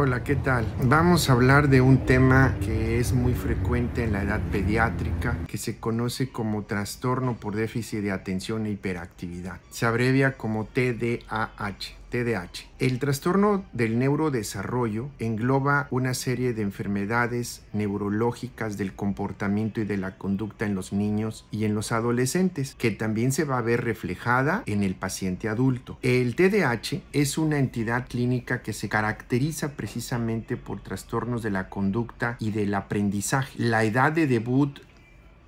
Hola, ¿qué tal? Vamos a hablar de un tema que es muy frecuente en la edad pediátrica, que se conoce como trastorno por déficit de atención e hiperactividad. Se abrevia como TDAH. TDAH. El trastorno del neurodesarrollo engloba una serie de enfermedades neurológicas del comportamiento y de la conducta en los niños y en los adolescentes, que también se va a ver reflejada en el paciente adulto. El TDAH es una entidad clínica que se caracteriza precisamente por trastornos de la conducta y de la aprendizaje. La edad de debut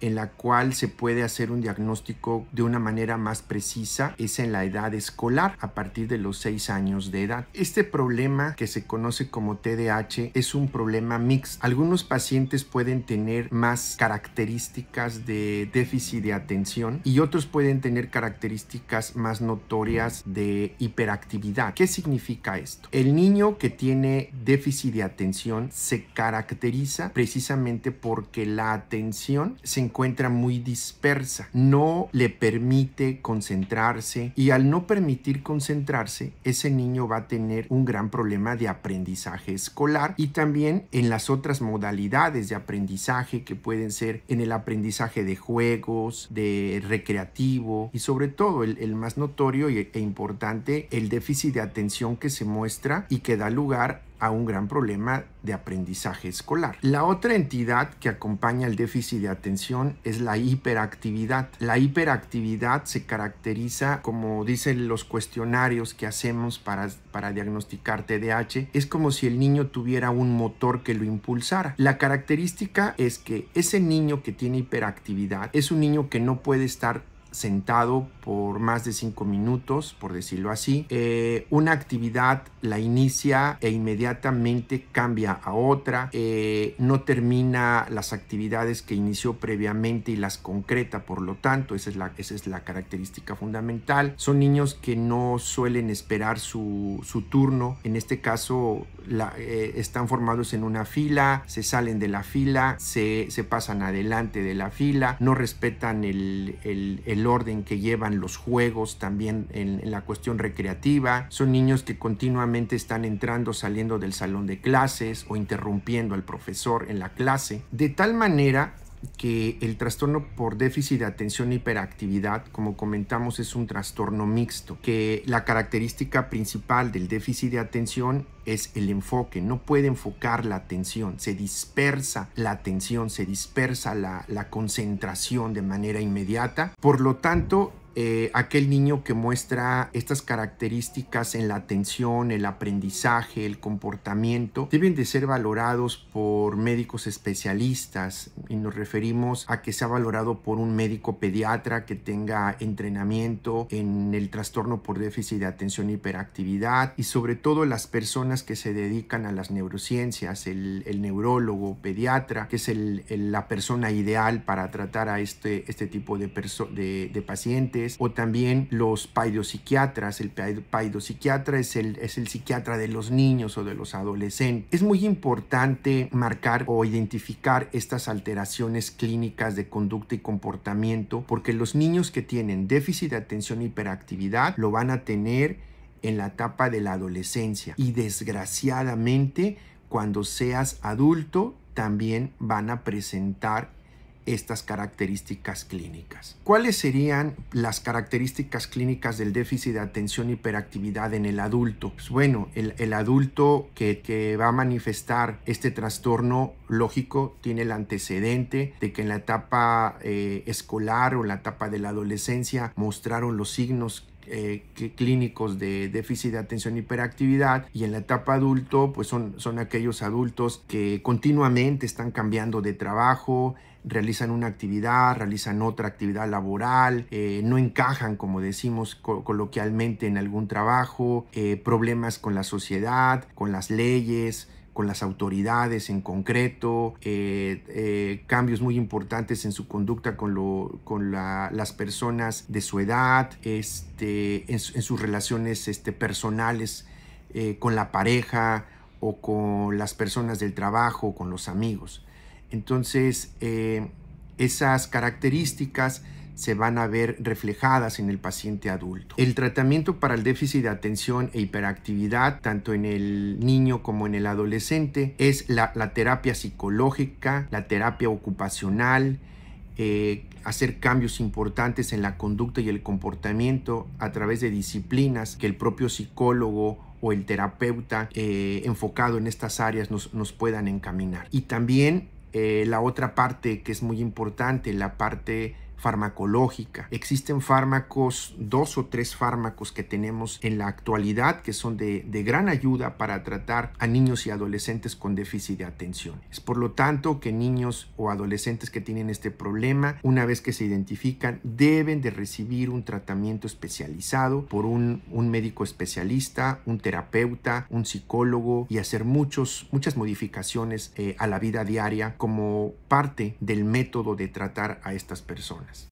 en la cual se puede hacer un diagnóstico de una manera más precisa es en la edad escolar, a partir de los 6 años de edad. Este problema que se conoce como TDAH es un problema mixto. Algunos pacientes pueden tener más características de déficit de atención y otros pueden tener características más notorias de hiperactividad. ¿Qué significa esto? El niño que tiene déficit de atención se caracteriza precisamente porque la atención se encuentra muy dispersa, no le permite concentrarse y al no permitir concentrarse, ese niño va a tener un gran problema de aprendizaje escolar y también en las otras modalidades de aprendizaje que pueden ser en el aprendizaje de juegos, de recreativo y sobre todo el, más notorio e importante, el déficit de atención que se muestra y que da lugar a un gran problema de aprendizaje escolar. La otra entidad que acompaña el déficit de atención es la hiperactividad. La hiperactividad se caracteriza, como dicen los cuestionarios que hacemos para, para diagnosticar TDAH, es como si el niño tuviera un motor que lo impulsara. La característica es que ese niño que tiene hiperactividad es un niño que no puede estar sentado por más de cinco minutos, por decirlo así. Eh, una actividad la inicia e inmediatamente cambia a otra. Eh, no termina las actividades que inició previamente y las concreta, por lo tanto, esa es la, esa es la característica fundamental. Son niños que no suelen esperar su, turno. En este caso, eh, están formados en una fila, se salen de la fila, se, se pasan adelante de la fila, no respetan el el orden que llevan los juegos también en, en la cuestión recreativa. Son niños que continuamente están entrando, saliendo del salón de clases o interrumpiendo al profesor en la clase. De tal manera que el trastorno por déficit de atención e hiperactividad, como comentamos, es un trastorno mixto, que la característica principal del déficit de atención es el enfoque, no puede enfocar la atención, se dispersa la atención, se dispersa la, la concentración de manera inmediata, por lo tanto eh, aquel niño que muestra estas características en la atención, el aprendizaje, el comportamiento, deben de ser valorados por médicos especialistas y nos referimos a que sea valorado por un médico pediatra que tenga entrenamiento en el trastorno por déficit de atención y hiperactividad y sobre todo las personas que se dedican a las neurociencias, el, neurólogo, pediatra, que es la persona ideal para tratar a este, este tipo de, de, de pacientes o también los paidopsiquiatras. El paidopsiquiatra es el, es el psiquiatra de los niños o de los adolescentes. Es muy importante marcar o identificar estas alteraciones clínicas de conducta y comportamiento porque los niños que tienen déficit de atención y e hiperactividad lo van a tener en la etapa de la adolescencia y desgraciadamente cuando seas adulto también van a presentar estas características clínicas. ¿Cuáles serían las características clínicas del déficit de atención hiperactividad en el adulto? Pues bueno, el, adulto que, va a manifestar este trastorno lógico tiene el antecedente de que en la etapa eh, escolar o en la etapa de la adolescencia mostraron los signos eh, clínicos de déficit de atención hiperactividad y en la etapa adulto pues son, aquellos adultos que continuamente están cambiando de trabajo, realizan una actividad, realizan otra actividad laboral, eh, no encajan, como decimos coloquialmente, en algún trabajo, eh, problemas con la sociedad, con las leyes, con las autoridades en concreto, eh, eh, cambios muy importantes en su conducta con, las personas de su edad, este, en, sus relaciones este, personales eh, con la pareja o con las personas del trabajo, con los amigos. Entonces, esas características se van a ver reflejadas en el paciente adulto. El tratamiento para el déficit de atención e hiperactividad, tanto en el niño como en el adolescente, es la, terapia psicológica, la terapia ocupacional, eh, hacer cambios importantes en la conducta y el comportamiento a través de disciplinas que el propio psicólogo o el terapeuta eh, enfocado en estas áreas nos, puedan encaminar. Y también eh, la otra parte que es muy importante, la parte farmacológica. Existen fármacos, dos o tres fármacos que tenemos en la actualidad que son de, gran ayuda para tratar a niños y adolescentes con déficit de atención. Es por lo tanto que niños o adolescentes que tienen este problema, una vez que se identifican, deben de recibir un tratamiento especializado por un, médico especialista, un terapeuta, un psicólogo y hacer muchos, muchas modificaciones eh, a la vida diaria como parte del método de tratar a estas personas.